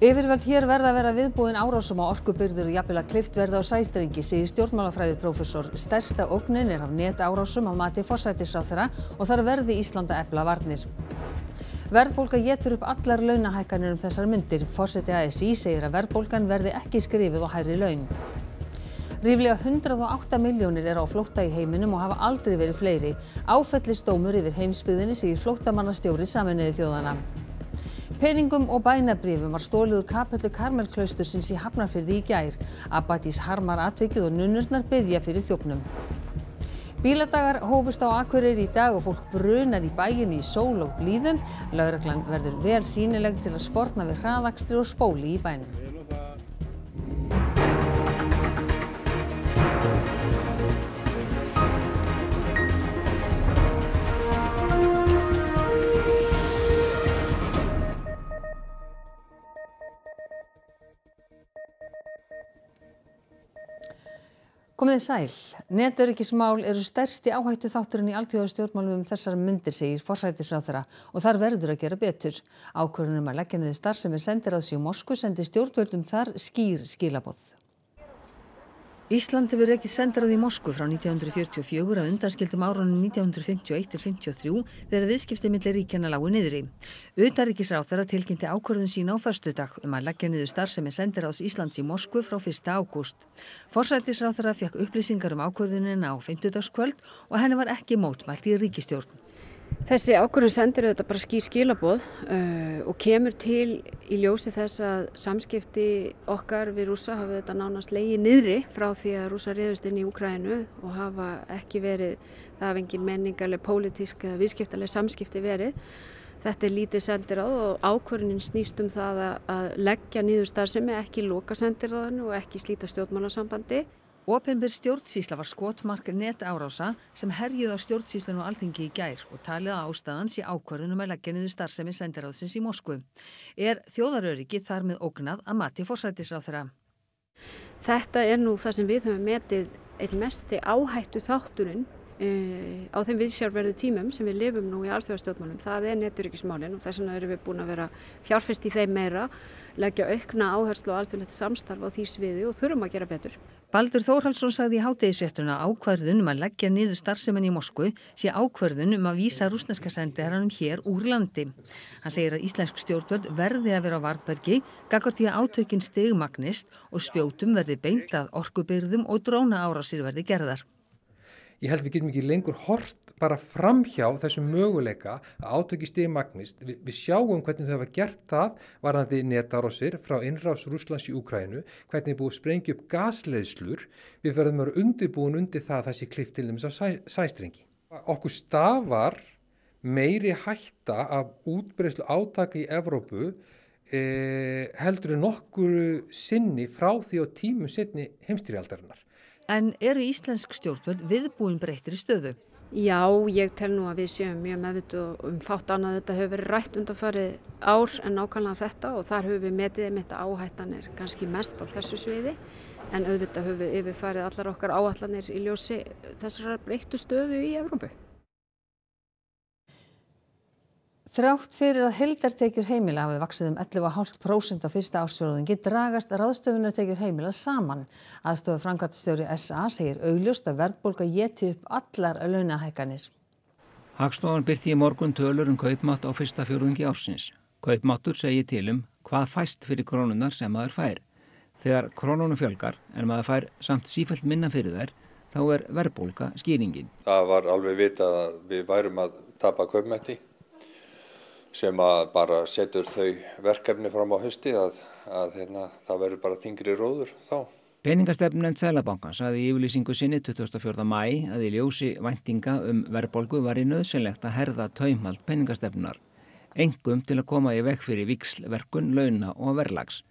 Yfirvöld hér verða að vera viðbúin árásum á orkubyrðir og jafnvel að klift verða á sæstrengi, segir stjórnmálafræðiprofessor. Stærsta ógnin er af neta árásum á mati fórsætisráþara og þar verði Íslanda ebla varnir. Verðbólka getur upp allar launahækkanir um þessar myndir. Fórsæti ASI segir að verðbólkan verði ekki skrifið og hærri laun. Ríflega 108 miljónir er á flótta í heiminum og hafa aldrei verið fleiri. Áfellist dómur yfir heimsbyðinni segir flóttamannastjóri saminuði þjóðana. Peningum og bænabrifum var stólið úr kapellu Karmelklaustursins í Hafnarfyrði í gær. Abadís harmar atvikið og nunnurnar byggja fyrir þjóknum. Bíladagar hófust á Akureyri í dag og fólk brunar í bæginni í sól og blíðum. Lauraglann verður vel sínileg til að sportna við hraðakstri og spóli í bænum. Komið þið sæl. Netöryggismál eru stærsti áhættu þátturinn í alltíðaustjórnmálum um þessar myndir segir forsætisráþara og þar verður að gera betur. Ákvörðunum að leggja niður starf sem er sendir að síu Moskvu sendi stjórnvöldum þar skýr skilabóð. Ísland hefur ekki sendrað í Moskvu frá 1944 að undanskildum árunum 1951-53 þegar viðskiptið millir ríkjana lágu niður í. Utaríkisráþara tilkynnti ákvörðun sín á förstudag um að leggja niður starfsemi sendiráðs Íslands í Moskvu frá 1. ágúst. Forsætisráþara fekk upplýsingar um ákvörðunin á 50. kvöld og henni var ekki mótmælt í ríkistjórn. Þessi ákvörðun sendir auðvitað bara skýr skilaboð uh, og kemur til í ljósi þess að samskipti okkar við rúsa hafa auðvitað nánast leiði niðri frá því að rúsa reyðist inn í Ukrænu og hafa ekki verið, það hafa engin menningarleg, pólitísk eða viðskiptarleg samskipti verið. Þetta er lítið sendir á og ákvörðunin snýst um það að leggja niður starfsemi, ekki loka sendir á þann og ekki slíta stjórnmálasambandi. Opinbyr stjórnsýsla var skotmark netárása sem herjuð á stjórnsýslun og alþingi í gær og talið á ástæðans í ákvörðunum að leggja niður starfsemi sendiráðsins í Moskvu. Er þjóðaröryggi þar með ógnað að mati fórsættisráð þeirra? Þetta er nú það sem við höfum metið einn mesti áhættu þátturinn uh, eh, á þeim viðsjárverðu tímum sem við lifum nú í alþjóðastjórnmálum. Það er neturyggismálinn og þess vegna erum við búin að vera fjárfest í þeim meira leggja aukna áherslu og alþjóðlegt samstarf á því sviði og þurfum að gera betur. Baldur Þórhalsson sagði í hátegisréttuna ákvarðun um að leggja niður starfsemenn í Moskvu sé ákvarðun um að vísa rúsneska sendiherranum hér úr landi. Hann segir að íslensk stjórnvöld verði að vera á Vartbergi, gaggar því að átökinn stegmagnist og spjótum verði beint að orkubyrðum og dróna árásir verði gerðar ég held við getum ekki lengur hort bara framhjá þessum möguleika að átökist í magnist. Vi, við sjáum hvernig þau hafa gert það varðandi netarosir frá innrás Rúslands í Ukrænu, hvernig búið sprengja upp gasleiðslur, við verðum að vera undirbúin undir það að það sé klift til þess að sæ, sæstrengi. Okkur stafar meiri hætta af útbreyslu átaki í Evrópu eh, heldur en okkur sinni frá því á tímu sinni heimstýrialdarinnar en eru íslensk stjórnvöld viðbúin breyttir í stöðu? Já, ég tel nú að við séum mjög meðvitt um fátt annað þetta hefur verið rætt undanfarið ár en nákvæmlega þetta og þar höfum við metið mitt áhættanir kannski mest á þessu sviði en auðvitað höfum við yfirfarið allar okkar áallanir í ljósi þessar breyttu stöðu í Evrópu. Þrátt fyrir að heldartekjur heimila hafið vaksið um 11,5% á fyrsta ársfjóðingi dragast ráðstöfunartekjur heimila saman. Aðstofu framkvæmstjóri SA segir augljóst að verðbólka geti upp allar launahækkanir. Hagstofan byrti í morgun tölur um kaupmátt á fyrsta fjóðingi ársins. Kaupmáttur segir til um hvað fæst fyrir krónunar sem maður fær. Þegar krónunum fjölgar en maður fær samt sífælt minna fyrir þær þá er verðbólka skýringin. Það var alveg vita að við værum að tapa kaupmætti sem að bara setur þau verkefni fram á hösti að, að hérna, það verður bara þingri róður þá. Peningastefnend Sælabankan saði í yfirlýsingu sinni 24. mæi að í ljósi væntinga um verðbolgu var í nöðsynlegt að herða taumhald peningastefnunar, engum til að koma í vekk fyrir vikslverkun, launa og verðlags.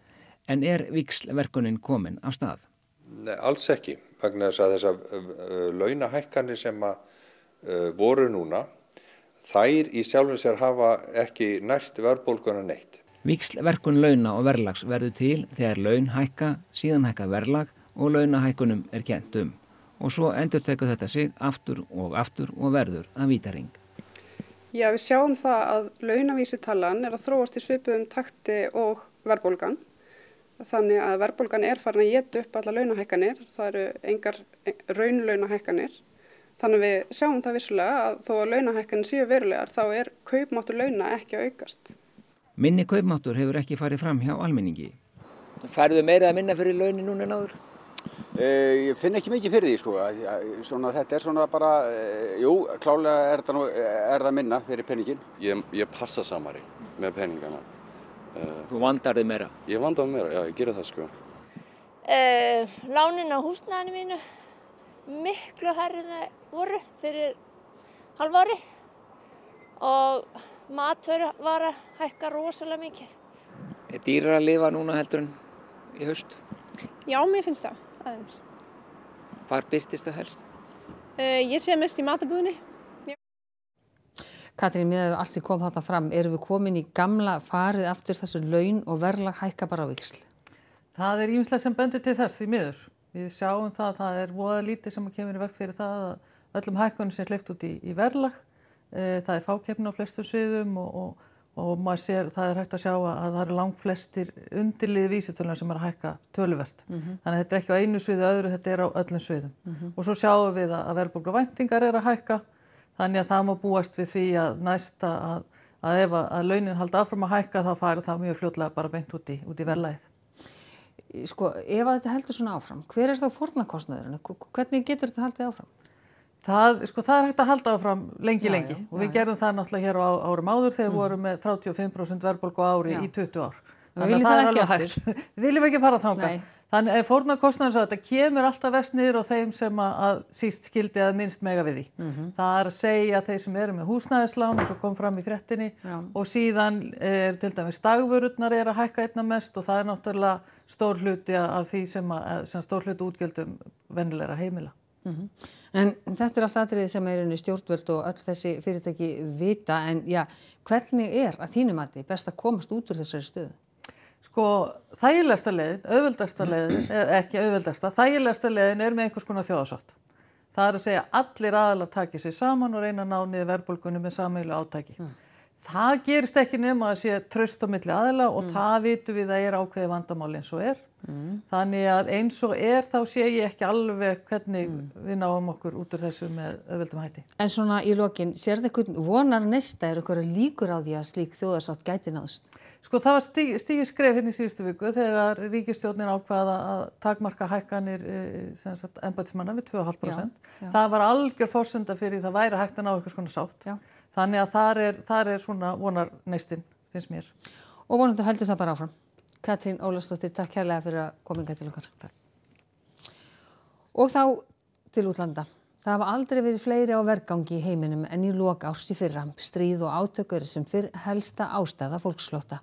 En er vikslverkunin komin á stað? Nei, alls ekki, vegna þess að þessar launahækkanir sem voru núna þær í sjálfum sér hafa ekki nært verðbólguna neitt. Víksverkun launa og verðlags verður til þegar laun hækka, síðan hækka verðlag og launahækunum er kjent um. Og svo endur teka þetta sig aftur og aftur og verður að vítaring. Já, við sjáum það að launavísitalan er að þróast í svipum takti og verðbólgan. Þannig að verðbólgan er farin að geta upp alla launahækkanir, það eru engar raunlaunahækkanir Þannig við sjáum það vissulega að þó að launahækkan séu verulegar þá er kaupmáttur launa ekki að aukast. Minni kaupmáttur hefur ekki farið fram hjá almenningi. Færðu meira að minna fyrir launin núna en áður? E, ég finn ekki mikið fyrir því sko. Svona, þetta er svona bara, e, jú, klálega er það, nú, eh, er það minna fyrir penningin. Ég, ég passa samari með penningana. E, Þú vandar þig meira? Ég vandar meira, já, ég gerir það sko. Lánin á húsnæðinu mínu miklu hærri en það voru fyrir halv ári og matur var að hækka rosalega mikið. Er dýrar að lifa núna heldur en í haust? Já, mér finnst það aðeins. Hvar byrtist það helst? Uh, ég sé mest í matabúðinni. Katrín, miðað við allt sem kom þáttan fram, eru við komin í gamla farið aftur þessu laun og verla hækka bara á viksl? Það er ímslega sem bendir til þess því miður. Við sjáum það að það er voða lítið sem kemur í vekk fyrir það að öllum hækkunum sem er hleyft út í, í verðlag. E, það er fákefni á flestu sviðum og, og, og sér, það er hægt að sjá að, að það eru langt flestir undirliði vísitölunar sem er að hækka töluvert. Mm -hmm. Þannig að þetta er ekki á einu sviðu öðru, þetta er á öllum sviðum. Mm -hmm. Og svo sjáum við að, að verðbólk og væntingar er að hækka. Þannig að það má búast við því að næsta að, að ef að launin haldi áfram að hækka þá færi það mjög fljóðlega bara beint út í, í verðlæðið sko, ef að þetta heldur svona áfram, hver er þá fornarkostnaðurinn? Hvernig getur þetta haldið áfram? Það, sko, það er hægt að halda áfram lengi, já, lengi já, og við já, gerðum það náttúrulega hér á árum áður þegar við mm. vorum með 35% verðbólku ári í 20 ár. Þannig að það er alveg hægt. Við viljum ekki fara þánga. Nei. Þannig að fórnarkostnarins að þetta kemur alltaf vest niður á þeim sem að síst skildi að minnst mega við því. Mm -hmm. Það er að segja þeir sem eru með húsnæðislán og svo kom fram í frettinni Já. og síðan er til dæmis dagvörurnar er að hækka einna mest og það er náttúrulega stór hluti af því sem, að, sem stór hluti útgjöldum vennilegra heimila. Mm -hmm. En þetta er alltaf aðrið sem er stjórnvöld og öll þessi fyrirtæki vita en ja, hvernig er að þínum að því best að komast út úr þessari stöðu? sko þægilegsta leiðin, auðvöldasta leiðin, ekki auðvöldasta, þægilegsta leiðin er með einhvers konar þjóðasátt. Það er að segja allir aðalar takir sér saman og reyna að ná niður verðbólgunum með sameilu átaki. Mm. Það gerist ekki nema að sé tröst á milli aðila og mm. það vitum við að er ákveði vandamál eins og er. Mm. Þannig að eins og er þá sé ég ekki alveg hvernig mm. við náum okkur út úr þessu með öðvöldum hætti. En svona í lokin, sér það hvernig vonar nesta er okkur líkur á því að slík þjóðarsátt gæti náðust? Sko það var stígi stig skref hérna í síðustu viku þegar ríkistjórnin ákvaða að takmarka hækkanir e, sagt, embætismanna við 2,5%. Já, já. Það var algjör fórsenda fyrir það væri hækkan á eitthvað svona sátt. Já þannig að þar er, þar er svona vonar neistinn finnst mér. Og vonandi heldur það bara áfram. Katrín Ólastóttir, takk kærlega fyrir að kominga til okkar. Takk. Og þá til útlanda. Það hafa aldrei verið fleiri á vergangi í heiminum en í lok árs í fyrra. Stríð og átökur sem fyrr helsta ástæða fólksflóta.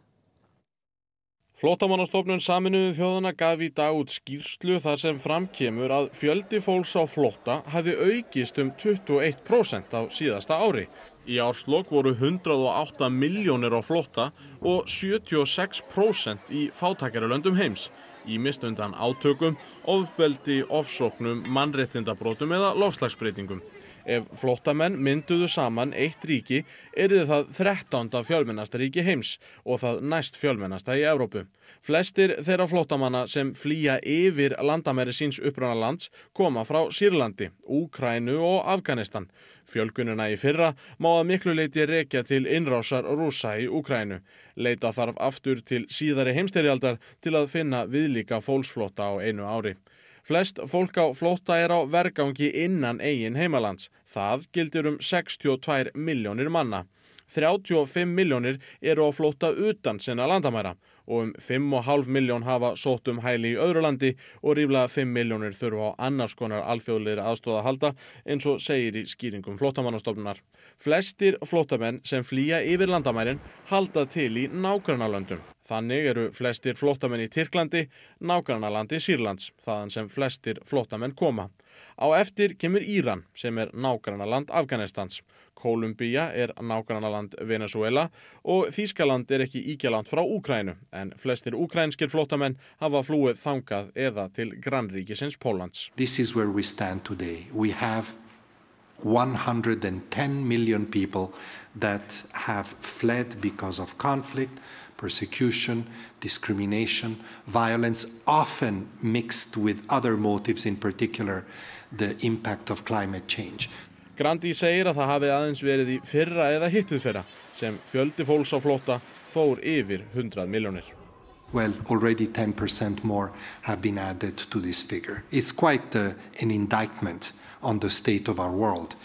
Flótamannastofnun Saminuðu þjóðana gaf í dag út skýrslu þar sem framkemur að fjöldi fólks á flóta hafi aukist um 21% á síðasta ári. Í árslokk voru 108 miljónir á flotta og 76% í fátækjarulöndum heims, í mistundan átökum, ofbeldi, ofsóknum, mannrettindabrótum eða lofslagsbreytingum. Ef flottamenn mynduðu saman eitt ríki erði það 13. fjölmennasta ríki heims og það næst fjölmennasta í Európu. Flestir þeirra flottamanna sem flýja yfir landamæri síns upprannalands koma frá Sýrlandi, Úkrænu og Afganistan. Fjölgununa í fyrra má að miklu leiti rekja til innrásar rúsa í Úkrænu. Leita þarf aftur til síðari heimsterialdar til að finna viðlíka fólksflotta á einu ári. Flest fólk á flótta er á vergangi innan eigin heimalands. Það gildir um 62 miljónir manna. 35 miljónir eru á flóta utan sinna landamæra og um 5,5 miljón hafa sótt um hæli í öðru landi og ríflega 5 miljónir þurfa á annars konar alþjóðleir aðstóða að halda eins og segir í skýringum flótamannastofnunar. Flestir flótamenn sem flýja yfir landamærin halda til í nágrannalöndum. Þannig eru flestir flótamenn í Tyrklandi, nágrannalandi Sýrlands, þaðan sem flestir flótamenn koma. Á eftir kemur Íran sem er nágrannaland Afganistans. Kolumbíja er nágrannaland Venezuela og Þískaland er ekki íkjaland frá Úkrænu en flestir úkrænskir flótamenn hafa flúið þangað eða til grannríkisins Pólans. This is where we stand today. We have 110 million people that have fled because of conflict persecution, discrimination, violence, often mixed with other motives, in particular the impact of climate change. Grandi segir að það hafi aðeins verið í fyrra eða hittuðferra sem fjöldi fólks á flóta fór yfir 100 miljónir. Well, already 10% more have been added to this figure. It's quite uh, an indictment on the state of our world.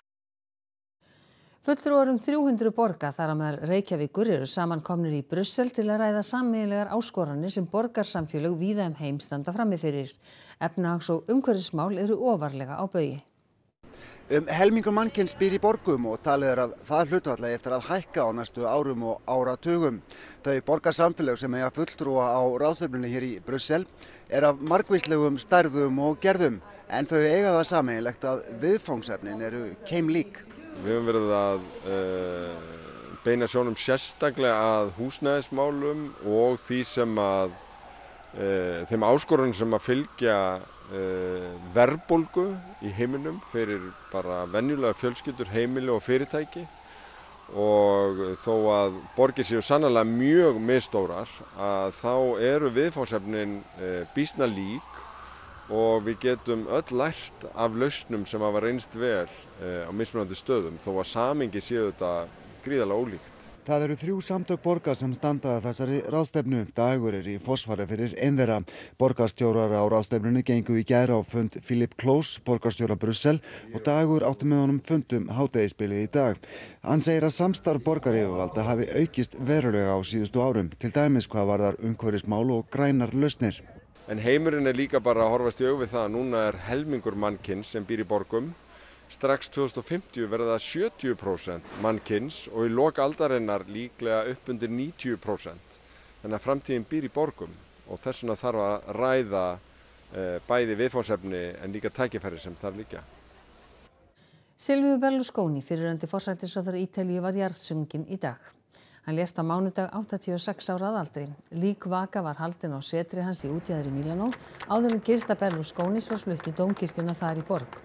Fulltrúar um 300 borga þar að meðal Reykjavíkur eru samankomnir í Brussel til að ræða sammeðilegar áskoranir sem borgarsamfélög víða um heimstanda framifyrir. Efnahags- og umhverfismál eru ofarlega á baui. Um helmingum mannkinn spyr í borgum og talið er að það hlutvallega eftir að hækka á næstu árum og áratugum. Þau borgarsamfélög sem eiga fulltrúa á ráðstöflunni hér í Brussel er af margvíslegum stærðum og gerðum en þau eiga það sammeðilegt að viðfóngsefnin eru keimlík. Við höfum verið að uh, beina sjónum sérstaklega að húsnæðismálum og því sem að uh, þeim áskorunum sem að fylgja uh, eh, verbolgu í heiminum fyrir bara venjulega fjölskyldur, heimili og fyrirtæki og þó að borgir séu sannlega mjög mistórar að þá eru viðfáðsefnin bísna lík og við getum öll lært af lausnum sem hafa reynst vel eh, á mismunandi stöðum þó að samingi séu þetta gríðarlega ólíkt. Það eru þrjú samtök borgar sem standaða þessari ráðstefnu. Dagur er í fósfara fyrir einvera. Borgarstjórar á ráðstefnunni gengu í gæra á fund Filip Klós, borgarstjóra Brussel og Dagur átti með honum fundum hátæðispilið í dag. Hann segir að samstarf borgaríðuvalda hafi aukist verulega á síðustu árum, til dæmis hvað var þar umhverfismál og grænar lausnir en heimurinn er líka bara að horfast í aug við það að núna er helmingur mannkynns sem býr í borgum strax 2050 verða það 70% mannkynns og í lokaldarinnar líklega upp undir 90% þannig að framtíðin býr í borgum og þess vegna þarf að ræða eh, bæði viðfónsefni en líka tækifæri sem þarf líka. Silvíu Berlusconi fyriröndi fórsættisráður Ítalíu var jarðsungin í dag. Hann lést á mánudag 86 ára að aldri. Líkvaka var haldin á setri hans í útjæðri Mílanó áður en Gista Berlusconis var flutt í Dómkirkuna þar í borg.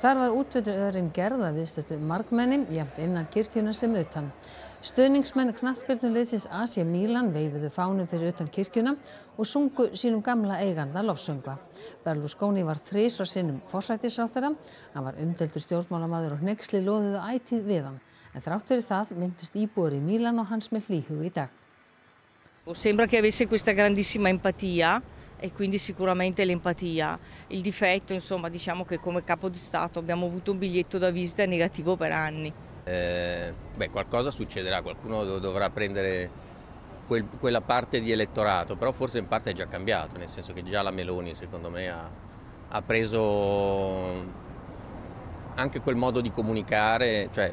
Þar var útvöldurinn gerða viðstötu margmennin, jæmt innan kirkuna sem utan. Stöðningsmenn knastbyrnum liðsins Asia Mílan veifuðu fánum fyrir utan kirkjuna og sungu sínum gamla eiganda lofsönga. Berlusconi var þrís á sinnum forsættisáþara, hann var umdeltur stjórnmálamadur og hneggsli loðuðu ætið við hann. en þrátt fyrir það myndust íbúri Mílan og hans með hlýhug í dag. Sembra che avesse questa grandissima empatia e quindi sicuramente l'empatia. Il difetto, insomma, diciamo che come capo di Stato abbiamo avuto un biglietto da visita negativo per anni. Eh, beh, qualcosa succederà, qualcuno dovrà prendere quel, quella parte di elettorato, però forse in parte è già cambiato, nel senso che già la Meloni, secondo me, ha, ha preso anche quel modo di comunicare, cioè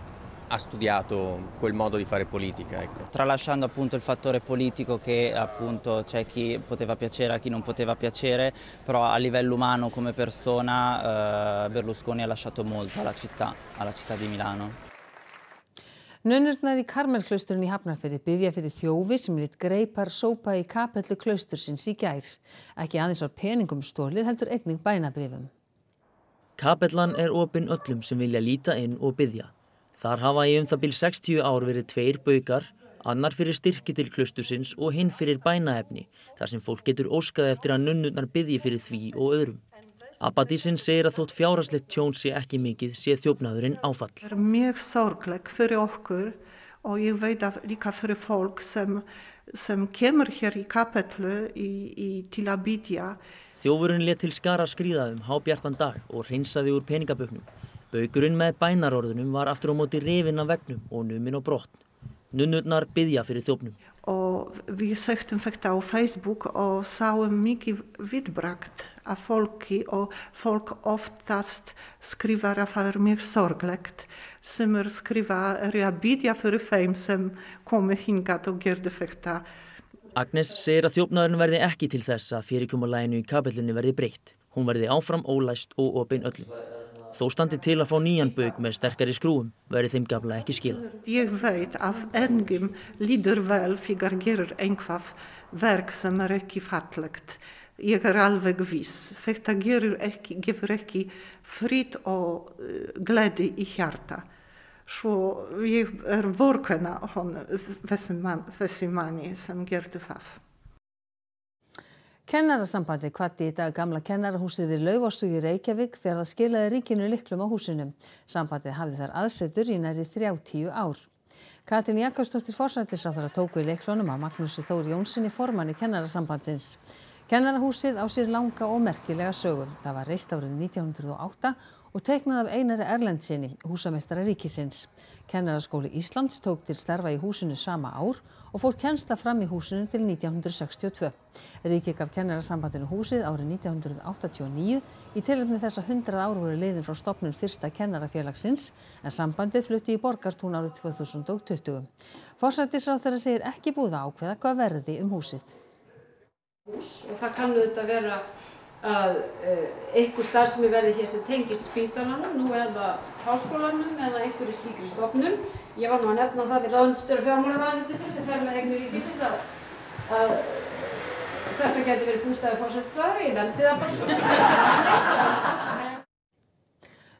ha studiato quel modo di fare politica. Ecco. Tralasciando appunto il fattore politico che appunto c'è chi poteva piacere a chi non poteva piacere, però a livello umano come persona eh, Berlusconi ha lasciato molto alla città, alla città di Milano. Nönnurnar í Karmelklausturinn í Hafnarfjörði byggja fyrir þjófi sem lit greipar sópa í kapellu klaustursins í gær. Ekki aðeins var peningum stólið heldur einning bænabrifum. Kapellan er ofinn öllum sem vilja líta inn og byggja. Þar hafa í um það bíl 60 ár verið tveir baugar, annar fyrir styrki til klustusins og hinn fyrir bænaefni, þar sem fólk getur óskaði eftir að nunnurnar byggji fyrir því og öðrum. Abbadísinn segir að þótt fjárhastlegt tjón sé ekki mikið, sé þjófnaðurinn áfall. Það er mjög sorgleg fyrir okkur og ég veit að líka fyrir fólk sem, sem kemur hér í kapetlu í, í, til að byggja. Þjófurinn let til skara skrýðaðum hábjartan dag og reynsaði úr peningabögnum. Baukurinn með bænarorðunum var aftur á móti rifin af vegnum og numin og brott. Nunnurnar byggja fyrir þjófnum. Og við sögtum þetta á Facebook og sáum mikið vitbrakt af fólki og fólk oftast skrifar að það er mjög sorglegt sem er skrifar að byggja fyrir þeim sem komi hingat og gerði þetta. Agnes segir að þjófnaðurinn verði ekki til þess að fyrirkjómalæginu í kapillunni verði breytt. Hún verði áfram ólæst og ofin öllum. Þó standi til að fá nýjan bög með sterkari skrúum verið þeim gafla ekki skilað. Ég veit að engum líður vel fyrir að gera einhvað verk sem er ekki fallegt. Ég er alveg viss. Þetta ekki, gefur ekki frýtt og eh, gleði í hjarta. Svo ég er vorkena honum þessi manni sem gerði það. Kennarasambandi kvatti í dag gamla kennarahúsið við Laufástug í Reykjavík þegar það skilaði ríkinu liklum á húsinu. Sambandið hafið þar aðsetur í næri 30 ár. Katin Jakobsdóttir Forsættisráþara tóku í leiklunum að Magnúsi Þóri Jónssoni formann í kennarasambandsins kennarahúsið á sér langa og merkilega sögu það var reist árið nítján hundruð og átta og teiknað af Einari Erlendssyni húsameistara ríkisins kennaraskóli Íslands tók til starfa í húsinu sama ár og fór kennsla fram í húsinu til 1962 Ríkið gaf kennarasambandinu húsið árið 1989 í tilöfni þess að 100 ár voru leiðin frá stopnum fyrsta kennarafélagsins en sambandið flutti í borgartún árið 2020 Forsættisráð þeirra segir ekki búða ákveða hvað verði um húsið sjúkrahús og það kannu þetta vera að eh, einhver starf sem er verið hér sem tengist spítalanum, nú eða háskólanum eða einhverju slíkri stofnum. Ég var nú að nefna það við ráðnstöru fjármálarvæðindisins sem fer með eignur ríkisins að, að þetta getur verið bústæði fórsættisraður, ég nefndi það bara.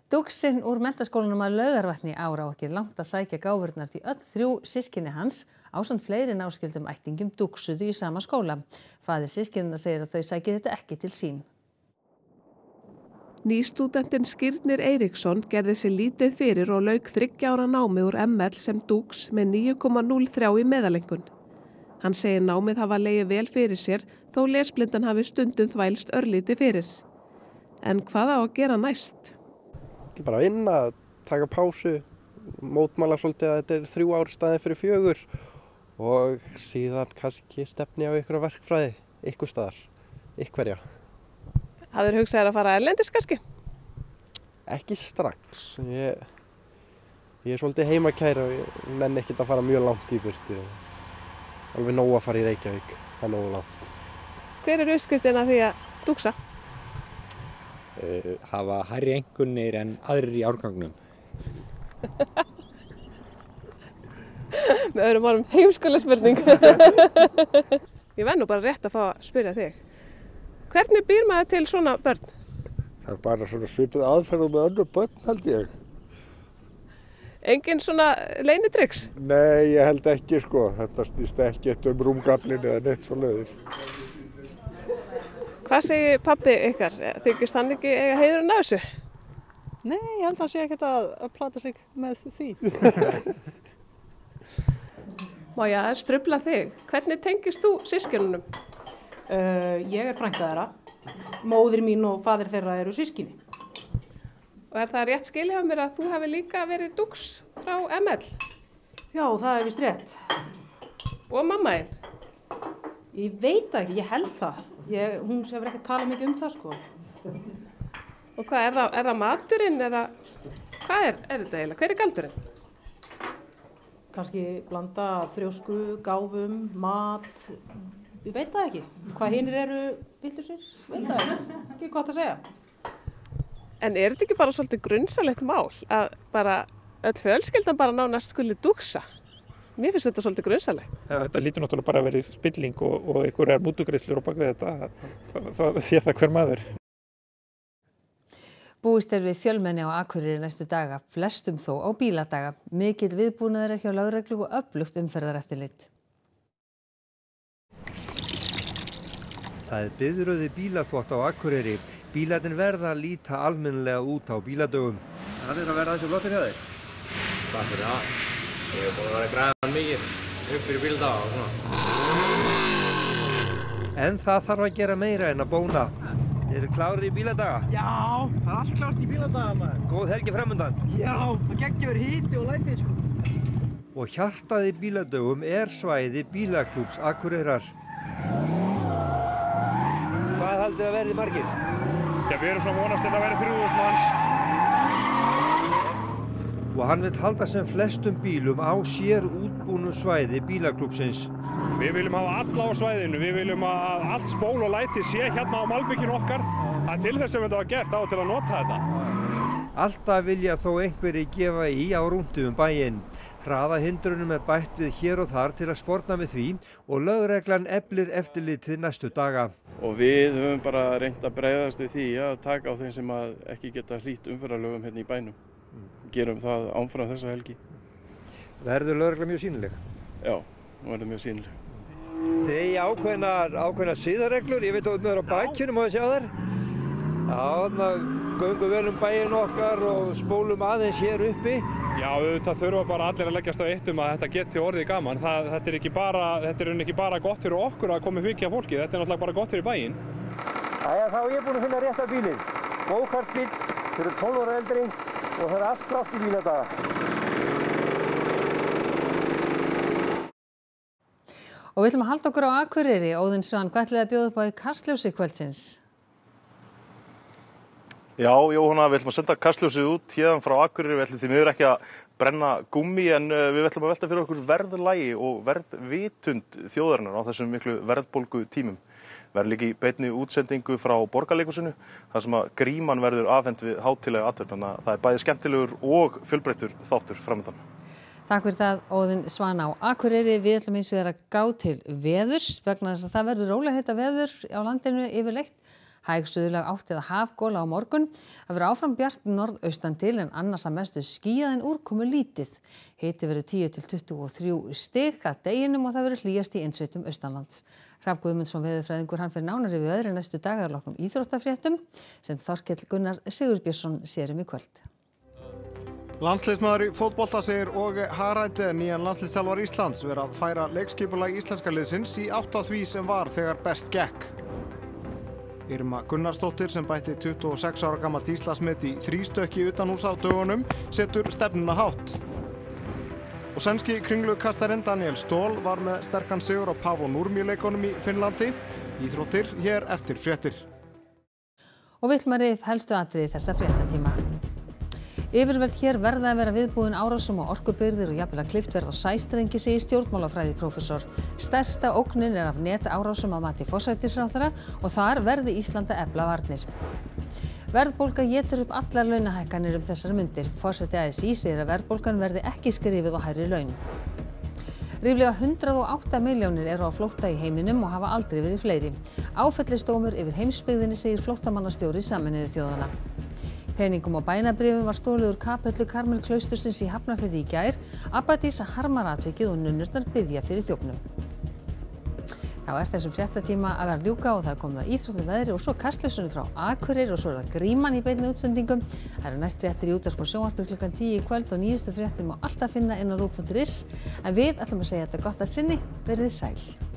Dúksinn úr mentaskólanum að laugarvætni ára á ekki langt að sækja gáfurnar til öll þrjú sískinni hans Ásand fleiri náskyldum ættingum duksuðu í sama skóla. Fadir sískinna segir að þau sæki þetta ekki til sín. Nýstúdendin Skirnir Eiríksson gerði sér lítið fyrir og lauk þryggjára námi úr ML sem dúks með 9,03 í meðalengun. Hann segir námið hafa leiði vel fyrir sér þó lesblindan hafi stundum þvælst örlíti fyrir. En hvað á að gera næst? Ekki bara vinna, taka pásu, mótmála svolítið að þetta er þrjú ár staðið fyrir fjögur og síðan kannski stefni á ykkur verkfræði, ykkur staðar, ykkverja. Hafið þér hugsaðið að fara erlendis kannski? Ekki strax. Ég, ég er svolítið heimakæra og menn ekkert að fara mjög langt í burtu. Alveg nóg að fara í Reykjavík, það er nógu langt. Hver er uppskriftin að því að dúksa? Uh, eh, hafa hærri engunir en aðrir í árgangnum. með öðrum orðum heimskolega spurning Ég vennu bara rétt að fá að spyrja þig Hvernig býr maður til svona börn? Það er bara svona svipið aðferðum með önnur börn held ég Engin svona leinitryggs? Nei, ég held ekki sko þetta snýst ekki eitt um rúmgaflinu eða neitt svo leiðis Hvað segir pabbi ykkar? Þykist hann ekki eiga heiður að ná þessu? Nei, ég held að hann sé ekkert að, að plata sig með því Má ég aðeins ströfla þig. Hvernig tengist þú sískinunum? Uh, eh, ég er frænkaðara. Móður mín og fadir þeirra eru sískinni. Og er það rétt skil hjá mér að þú hefði líka verið duks frá ML? Já, það er vist rétt. Og mammaðinn? Ég veit ekki, ég held það. Ég, hún hefur ekki talað mikið um það sko. Og hvað, er það, er það maturinn? Er það, hvað er, er þetta eiginlega? Hver er galdurinn? kannski blanda þrjósku, gáfum, mat, við veit það ekki. Hvað hinnir eru viltusins, veit það ekki, ekki gott að segja. En er þetta ekki bara svolítið grunnsalegt mál að bara öll fjölskeldan bara nánast skulið duksa? Mér finnst þetta svolítið grunnsalegt. Þetta lítur náttúrulega bara að vera í spilling og, og einhverjar mútugreifslur og bak við þetta, það sé það hver maður búist er við fjölmenni á Akureyri næstu daga, flestum þó á bíladaga. Mikill viðbúnaður er hjá lagreglu og upplugt umferðareftillit. Það er byðröði bílaþvótt á Akureyri. Bílarinn verða að líta almennilega út á bíladögum. Það er að verða þessi blottir hjá þig? Það fyrir það. Ég hef búin að vera að græða mikið upp fyrir bíldaga og svona. En það þarf að gera meira en að bóna. Eru klárir í bíladaga? Já, það er allt klárt í bíladaga maður. Góð helgi framöndan? Já, það geggjur híti og lætið sko. Og hjartaði bíladögum er svæði bílaklúps Akureyrar. Hvað haldið að verði margir? Já, við erum svona vonast þetta að verði 3000 hans. Og hann vil halda sem flestum bílum á sér útbúnum svæði bílaklúpsins. Við viljum hafa alla á svæðinu, við viljum að allt spól og læti sé hérna á malbygginu okkar að til þess að þetta var gert á til að nota þetta. Alltaf vilja þó einhverji gefa í á rúndum bæinn. Hraðahindrunum er bætt við hér og þar til að spórna við því og lögreglan eflir eftirlitið næstu daga. Og við höfum bara reynd að breyðast við því að taka á þeim sem ekki geta hlýtt umfæralögum hérna í bænum. Gerum það ánfram þessa helgi. Verður lögreglan mjög sínileg? Já og verður mjög sínileg. Þið er í ákveðnar, ákveðnar síðarreglur, ég veit að við erum á bakkjörnum og það sjá þar. Já, þannig að göngum vel um bæin okkar og spólum aðeins hér uppi. Já, það þurfa bara allir að leggjast á eittum að þetta geti orðið gaman. Það, þetta er ekki bara, þetta er ekki bara gott fyrir okkur að koma fyrir ekki að fólki, þetta er náttúrulega bara gott fyrir bæin. Það er þá ég búin að finna rétt af bílinn. Gókartbíl, þau eru 12 ára eldri og það er allt kraft í bíladaga. Og við ætlum að halda okkur á Akureyri. Óðinn Svann, hvað ætlum þið að bjóða upp á í Kastljósi kvöldsins? Já, Jóhanna, við ætlum að senda Kastljósi út hérna frá Akureyri. Við ætlum því miður ekki að brenna gummi en uh, við ætlum að velta fyrir okkur verðlægi og verðvitund þjóðarinnar á þessum miklu verðbólgu tímum. Við erum líka í beitni útsendingu frá borgarleikusinu þar sem að gríman verður afhend við hátilega atverð. Það er bæði skemmtilegur og fjölbreyttur þáttur framöndan. Takk fyrir það Óðinn Svana á Akureyri. Við ætlum eins og þér að gá til veðurs vegna þess að það verður rólega heita veður á landinu yfirleitt. Hægstuðulega átt eða hafgóla á morgun. Það verður áfram bjart norðaustan til en annars að mestu skíða en úrkomu lítið. Hiti verður 10-23 stygg að deginum og það verður hlýjast í einsveitum austanlands. Hraf Guðmundsson veðurfræðingur hann fyrir nánari við öðri næstu dagarloknum íþróttafréttum sem Þorkell Gunnar Sigurbjörnsson sérum í kvöld. Landsleismæður í fótbolta segir Óge Harættið nýjan landsleisþjálfar Íslands verið að færa leikskipulagi íslenska liðsins í átt að því sem var þegar best gekk. Irma Gunnarsdóttir sem bætti 26 ára gammal tíslasmitt í þrýstökki utan hús á dögunum setur stefnuna hátt. Og sænski kringluðkastarinn Daniel Stól var með sterkan sigur á Pavón Úrmíleikonum í Finnlandi. Íþróttir hér eftir fréttir. Og vill maður reyf helstu aðrið þessa fréttatíma yfirvöld hér verða að vera viðbúin árásum á orkubyrðir og jafnvel að klift verða á sæstrengi segir stjórnmálafræðiprófessor. Stærsta ógnin er af netárásum á mati fórsættisráþara og þar verði Íslanda ebla varnir. Verðbólka getur upp allar launahækkanir um þessar myndir. Fórsætti ASI segir að verðbólkan verði ekki skrifið á hærri laun. Ríflega 108 miljónir eru á flótta í heiminum og hafa aldrei verið fleiri. Áfellistómur yfir heimsbyggðinni segir flóttamannastjóri saminuðu þjóðana. Peningum og bænabrifum var stólið úr kapellu Karmel Klaustursins í Hafnarfjörði í gær. Abadís harmar atvikið og nunnurnar byggja fyrir þjóknum. Þá er þessum fréttatíma að vera ljúka og það kom það íþróttum veðri og svo kastleysunni frá Akureyri og svo er það gríman í beitni útsendingum. Það eru næst fréttir í útdarp og sjónvarpur klukkan 10 í kvöld og nýjustu fréttir má alltaf finna inn á rú.is. En við ætlum að segja þetta gott að sinni. Verðið sæl.